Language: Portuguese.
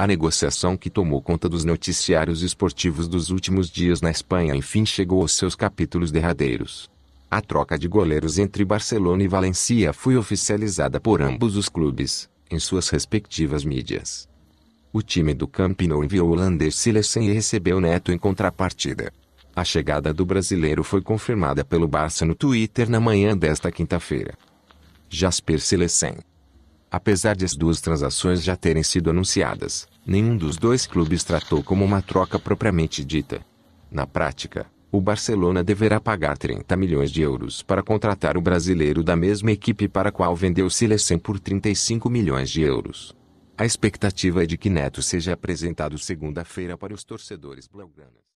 A negociação que tomou conta dos noticiários esportivos dos últimos dias na Espanha enfim chegou aos seus capítulos derradeiros. A troca de goleiros entre Barcelona e Valencia foi oficializada por ambos os clubes, em suas respectivas mídias. O time do Camp Nou enviou o holandês Silesen e recebeu Neto em contrapartida. A chegada do brasileiro foi confirmada pelo Barça no Twitter na manhã desta quinta-feira. Jasper Silesen, Apesar de as duas transações já terem sido anunciadas, nenhum dos dois clubes tratou como uma troca propriamente dita. Na prática, o Barcelona deverá pagar 30 milhões de euros para contratar o brasileiro da mesma equipe para a qual vendeu Silesen por 35 milhões de euros. A expectativa é de que Neto seja apresentado segunda-feira para os torcedores blaugranas.